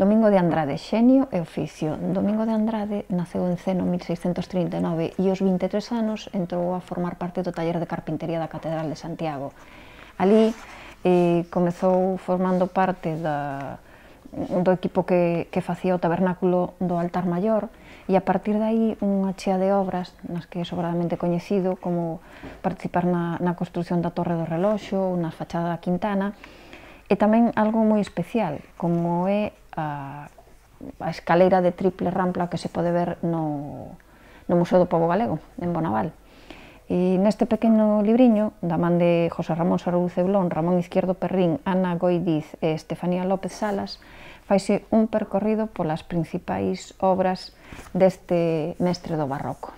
Domingo de Andrade, xenio e oficio. Domingo de Andrade naceu en Ceno 1639 e aos 23 anos entrou a formar parte do taller de carpintería da Catedral de Santiago. Ali eh, comezou formando parte da, do equipo que, que facía o tabernáculo do altar maior e a partir de aí unha chea de obras nas que é sobradamente coñecido como participar na, na construción da Torre do Reloxo ou na fachada da Quintana e tamén algo moi especial, como é a, a escaleira de triple rampla que se pode ver no, no Museo do Povo Galego, en Bonaval. E neste pequeno libriño, da man de José Ramón Sarou Ceblón, Ramón Izquierdo Perrín, Ana Goidiz e Estefanía López Salas, faise un percorrido polas principais obras deste mestre do barroco.